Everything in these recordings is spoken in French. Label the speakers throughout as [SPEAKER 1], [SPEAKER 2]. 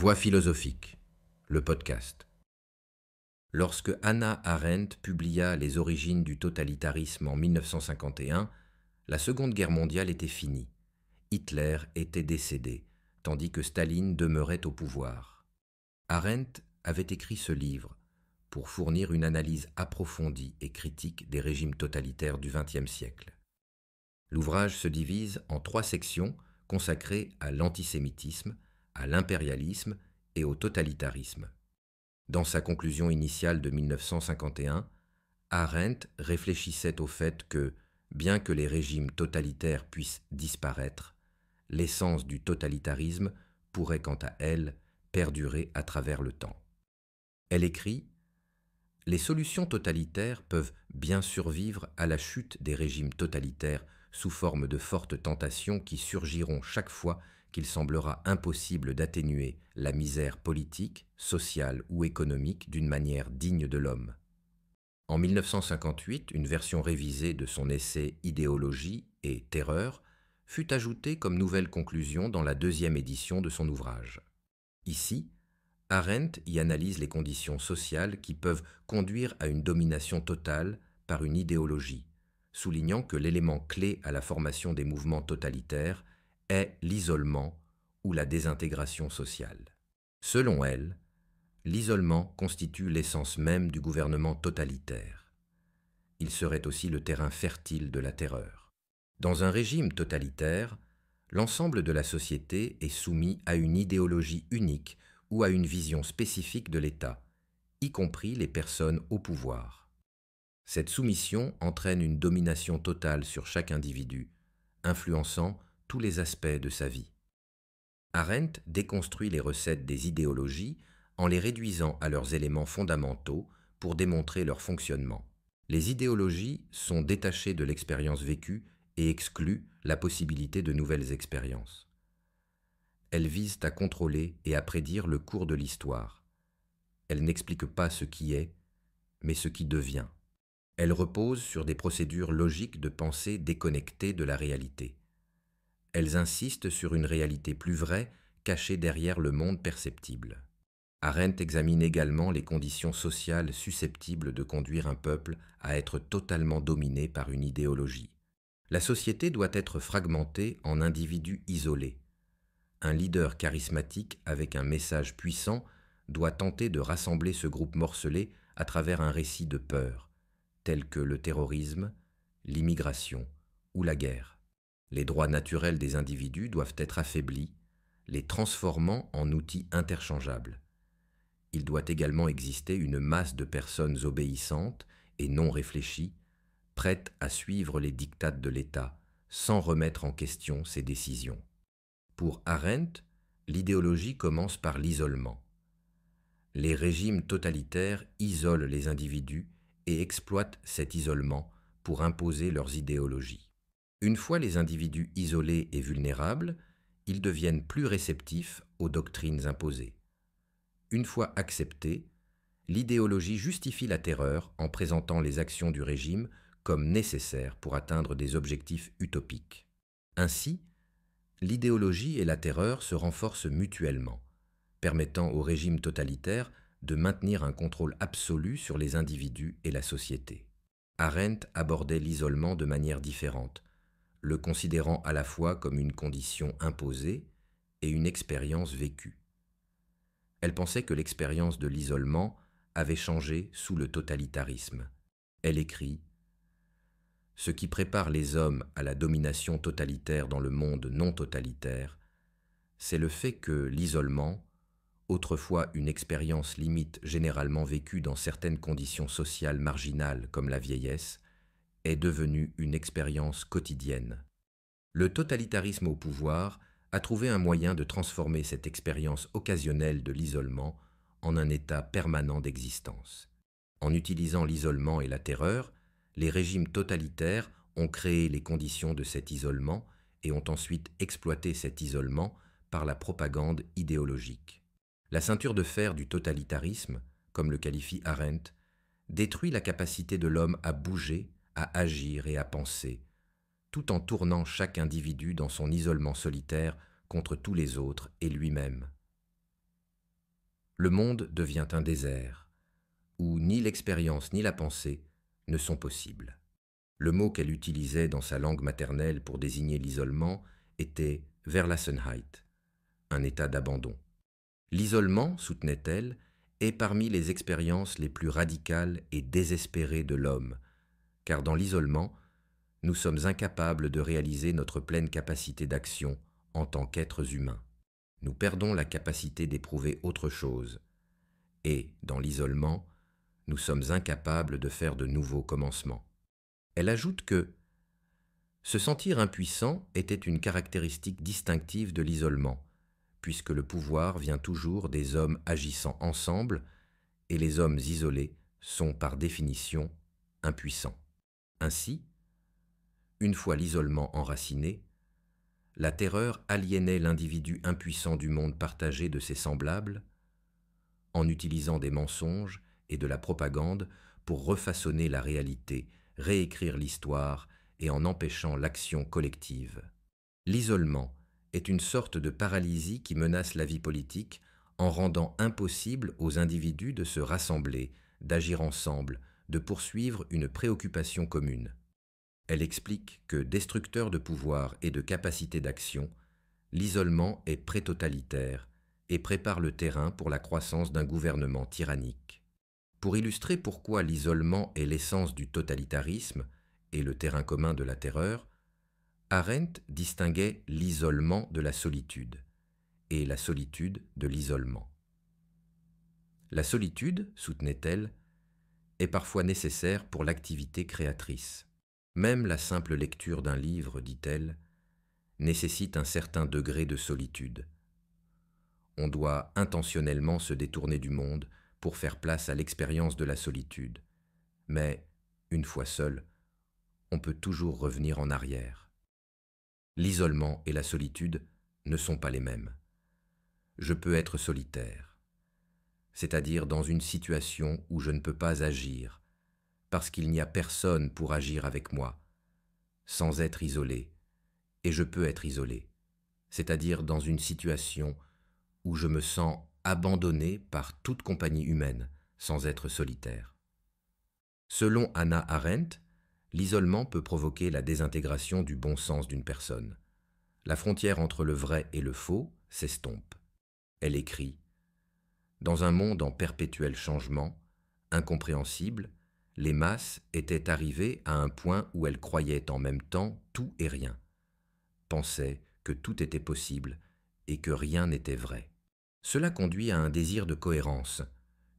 [SPEAKER 1] Voix philosophique, le podcast. Lorsque Hannah Arendt publia Les origines du totalitarisme en 1951, la Seconde Guerre mondiale était finie. Hitler était décédé, tandis que Staline demeurait au pouvoir. Arendt avait écrit ce livre pour fournir une analyse approfondie et critique des régimes totalitaires du XXe siècle. L'ouvrage se divise en trois sections consacrées à l'antisémitisme, à l'impérialisme et au totalitarisme. Dans sa conclusion initiale de 1951, Arendt réfléchissait au fait que, bien que les régimes totalitaires puissent disparaître, l'essence du totalitarisme pourrait quant à elle perdurer à travers le temps. Elle écrit Les solutions totalitaires peuvent bien survivre à la chute des régimes totalitaires sous forme de fortes tentations qui surgiront chaque fois qu'il semblera impossible d'atténuer la misère politique, sociale ou économique d'une manière digne de l'homme. En 1958, une version révisée de son essai Idéologie et Terreur fut ajoutée comme nouvelle conclusion dans la deuxième édition de son ouvrage. Ici, Arendt y analyse les conditions sociales qui peuvent conduire à une domination totale par une idéologie, soulignant que l'élément clé à la formation des mouvements totalitaires est l'isolement ou la désintégration sociale. Selon elle, l'isolement constitue l'essence même du gouvernement totalitaire. Il serait aussi le terrain fertile de la terreur. Dans un régime totalitaire, l'ensemble de la société est soumis à une idéologie unique ou à une vision spécifique de l'État, y compris les personnes au pouvoir. Cette soumission entraîne une domination totale sur chaque individu, influençant tous les aspects de sa vie. Arendt déconstruit les recettes des idéologies en les réduisant à leurs éléments fondamentaux pour démontrer leur fonctionnement. Les idéologies sont détachées de l'expérience vécue et excluent la possibilité de nouvelles expériences. Elles visent à contrôler et à prédire le cours de l'histoire. Elles n'expliquent pas ce qui est, mais ce qui devient. Elles reposent sur des procédures logiques de pensée déconnectées de la réalité elles insistent sur une réalité plus vraie cachée derrière le monde perceptible. Arendt examine également les conditions sociales susceptibles de conduire un peuple à être totalement dominé par une idéologie. La société doit être fragmentée en individus isolés. Un leader charismatique avec un message puissant doit tenter de rassembler ce groupe morcelé à travers un récit de peur, tel que le terrorisme, l'immigration ou la guerre les droits naturels des individus doivent être affaiblis, les transformant en outils interchangeables. Il doit également exister une masse de personnes obéissantes et non réfléchies, prêtes à suivre les dictates de l'État, sans remettre en question ses décisions. Pour Arendt, l'idéologie commence par l'isolement. Les régimes totalitaires isolent les individus et exploitent cet isolement pour imposer leurs idéologies. Une fois les individus isolés et vulnérables, ils deviennent plus réceptifs aux doctrines imposées. Une fois acceptés, l'idéologie justifie la terreur en présentant les actions du régime comme nécessaires pour atteindre des objectifs utopiques. Ainsi, l'idéologie et la terreur se renforcent mutuellement, permettant au régime totalitaire de maintenir un contrôle absolu sur les individus et la société. Arendt abordait l'isolement de manière différente, le considérant à la fois comme une condition imposée et une expérience vécue. Elle pensait que l'expérience de l'isolement avait changé sous le totalitarisme. Elle écrit Ce qui prépare les hommes à la domination totalitaire dans le monde non totalitaire, c'est le fait que l'isolement, autrefois une expérience limite généralement vécue dans certaines conditions sociales marginales comme la vieillesse, est devenue une expérience quotidienne. Le totalitarisme au pouvoir a trouvé un moyen de transformer cette expérience occasionnelle de l'isolement en un état permanent d'existence. En utilisant l'isolement et la terreur, les régimes totalitaires ont créé les conditions de cet isolement et ont ensuite exploité cet isolement par la propagande idéologique. La ceinture de fer du totalitarisme, comme le qualifie Arendt, détruit la capacité de l'homme à bouger à agir et à penser, tout en tournant chaque individu dans son isolement solitaire contre tous les autres et lui-même. Le monde devient un désert, où ni l'expérience ni la pensée ne sont possibles. Le mot qu'elle utilisait dans sa langue maternelle pour désigner l'isolement était Verlassenheit, un état d'abandon. L'isolement, soutenait-elle, est parmi les expériences les plus radicales et désespérées de l'homme, car dans l'isolement, nous sommes incapables de réaliser notre pleine capacité d'action en tant qu'êtres humains. Nous perdons la capacité d'éprouver autre chose, et, dans l'isolement, nous sommes incapables de faire de nouveaux commencements. Elle ajoute que se sentir impuissant était une caractéristique distinctive de l'isolement, puisque le pouvoir vient toujours des hommes agissant ensemble, et les hommes isolés sont par définition impuissants. Ainsi, une fois l'isolement enraciné, la terreur aliénait l'individu impuissant du monde partagé de ses semblables, en utilisant des mensonges et de la propagande pour refaçonner la réalité, réécrire l'histoire et en empêchant l'action collective. L'isolement est une sorte de paralysie qui menace la vie politique en rendant impossible aux individus de se rassembler, d'agir ensemble, de poursuivre une préoccupation commune. Elle explique que, destructeur de pouvoir et de capacité d'action, l'isolement est pré-totalitaire et prépare le terrain pour la croissance d'un gouvernement tyrannique. Pour illustrer pourquoi l'isolement est l'essence du totalitarisme et le terrain commun de la terreur, Arendt distinguait l'isolement de la solitude et la solitude de l'isolement. La solitude, soutenait-elle, est parfois nécessaire pour l'activité créatrice. Même la simple lecture d'un livre, dit-elle, nécessite un certain degré de solitude. On doit intentionnellement se détourner du monde pour faire place à l'expérience de la solitude. Mais, une fois seul, on peut toujours revenir en arrière. L'isolement et la solitude ne sont pas les mêmes. Je peux être solitaire c'est-à-dire dans une situation où je ne peux pas agir, parce qu'il n'y a personne pour agir avec moi, sans être isolé, et je peux être isolé, c'est-à-dire dans une situation où je me sens abandonné par toute compagnie humaine, sans être solitaire. Selon Anna Arendt, l'isolement peut provoquer la désintégration du bon sens d'une personne. La frontière entre le vrai et le faux s'estompe. Elle écrit dans un monde en perpétuel changement, incompréhensible, les masses étaient arrivées à un point où elles croyaient en même temps tout et rien, pensaient que tout était possible et que rien n'était vrai. Cela conduit à un désir de cohérence,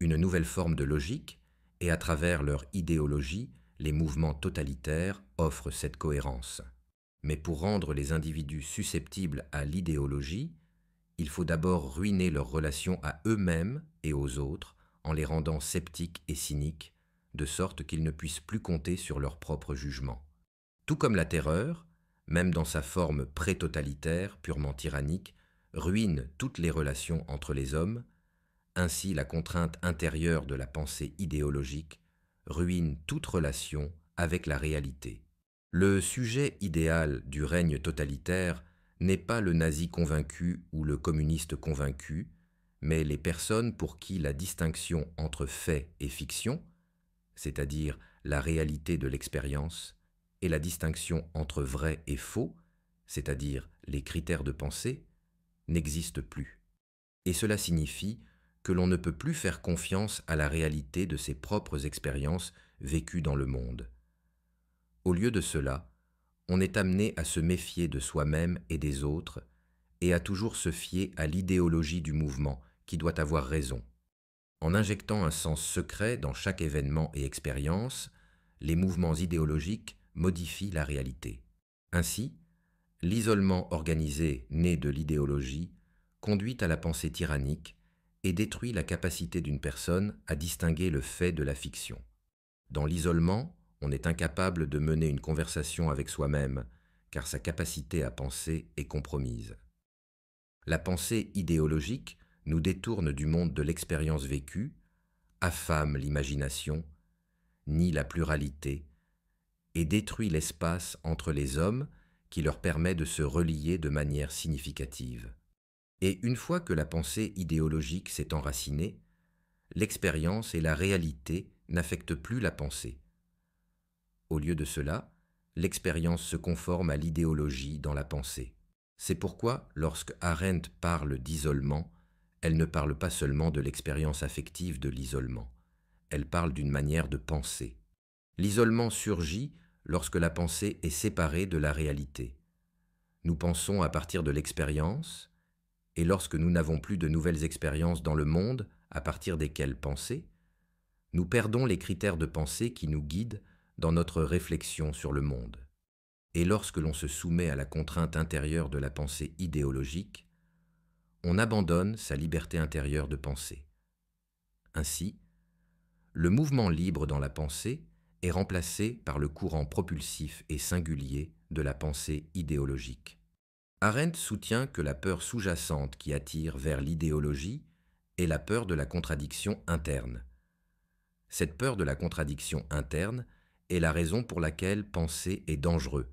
[SPEAKER 1] une nouvelle forme de logique, et à travers leur idéologie, les mouvements totalitaires offrent cette cohérence. Mais pour rendre les individus susceptibles à l'idéologie, il faut d'abord ruiner leurs relations à eux-mêmes et aux autres en les rendant sceptiques et cyniques, de sorte qu'ils ne puissent plus compter sur leur propre jugement. Tout comme la terreur, même dans sa forme pré-totalitaire, purement tyrannique, ruine toutes les relations entre les hommes, ainsi la contrainte intérieure de la pensée idéologique ruine toute relation avec la réalité. Le sujet idéal du règne totalitaire n'est pas le nazi convaincu ou le communiste convaincu, mais les personnes pour qui la distinction entre fait et fiction, c'est-à-dire la réalité de l'expérience, et la distinction entre vrai et faux, c'est-à-dire les critères de pensée, n'existent plus. Et cela signifie que l'on ne peut plus faire confiance à la réalité de ses propres expériences vécues dans le monde. Au lieu de cela, on est amené à se méfier de soi-même et des autres, et à toujours se fier à l'idéologie du mouvement qui doit avoir raison. En injectant un sens secret dans chaque événement et expérience, les mouvements idéologiques modifient la réalité. Ainsi, l'isolement organisé né de l'idéologie conduit à la pensée tyrannique et détruit la capacité d'une personne à distinguer le fait de la fiction. Dans l'isolement, on est incapable de mener une conversation avec soi-même, car sa capacité à penser est compromise. La pensée idéologique nous détourne du monde de l'expérience vécue, affame l'imagination, nie la pluralité, et détruit l'espace entre les hommes qui leur permet de se relier de manière significative. Et une fois que la pensée idéologique s'est enracinée, l'expérience et la réalité n'affectent plus la pensée. Au lieu de cela, l'expérience se conforme à l'idéologie dans la pensée. C'est pourquoi, lorsque Arendt parle d'isolement, elle ne parle pas seulement de l'expérience affective de l'isolement, elle parle d'une manière de penser. L'isolement surgit lorsque la pensée est séparée de la réalité. Nous pensons à partir de l'expérience, et lorsque nous n'avons plus de nouvelles expériences dans le monde à partir desquelles penser, nous perdons les critères de pensée qui nous guident dans notre réflexion sur le monde. Et lorsque l'on se soumet à la contrainte intérieure de la pensée idéologique, on abandonne sa liberté intérieure de penser. Ainsi, le mouvement libre dans la pensée est remplacé par le courant propulsif et singulier de la pensée idéologique. Arendt soutient que la peur sous-jacente qui attire vers l'idéologie est la peur de la contradiction interne. Cette peur de la contradiction interne est la raison pour laquelle penser est dangereux,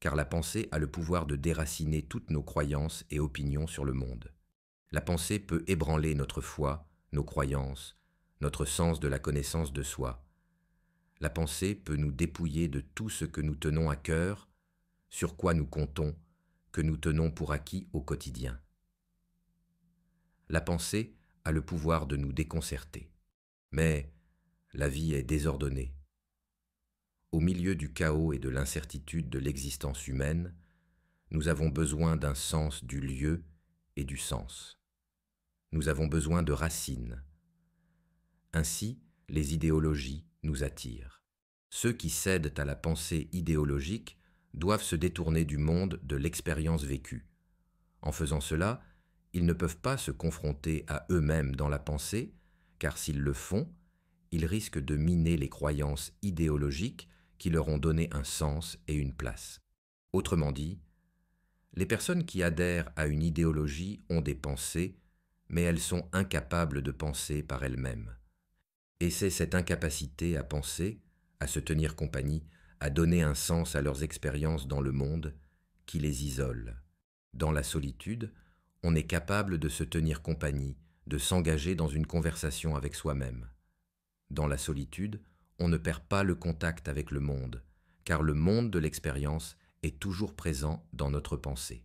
[SPEAKER 1] car la pensée a le pouvoir de déraciner toutes nos croyances et opinions sur le monde. La pensée peut ébranler notre foi, nos croyances, notre sens de la connaissance de soi. La pensée peut nous dépouiller de tout ce que nous tenons à cœur, sur quoi nous comptons, que nous tenons pour acquis au quotidien. La pensée a le pouvoir de nous déconcerter. Mais la vie est désordonnée, au milieu du chaos et de l'incertitude de l'existence humaine, nous avons besoin d'un sens du lieu et du sens. Nous avons besoin de racines. Ainsi, les idéologies nous attirent. Ceux qui cèdent à la pensée idéologique doivent se détourner du monde de l'expérience vécue. En faisant cela, ils ne peuvent pas se confronter à eux-mêmes dans la pensée, car s'ils le font, ils risquent de miner les croyances idéologiques qui leur ont donné un sens et une place. Autrement dit, les personnes qui adhèrent à une idéologie ont des pensées, mais elles sont incapables de penser par elles-mêmes. Et c'est cette incapacité à penser, à se tenir compagnie, à donner un sens à leurs expériences dans le monde, qui les isole. Dans la solitude, on est capable de se tenir compagnie, de s'engager dans une conversation avec soi-même. Dans la solitude, on ne perd pas le contact avec le monde, car le monde de l'expérience est toujours présent dans notre pensée.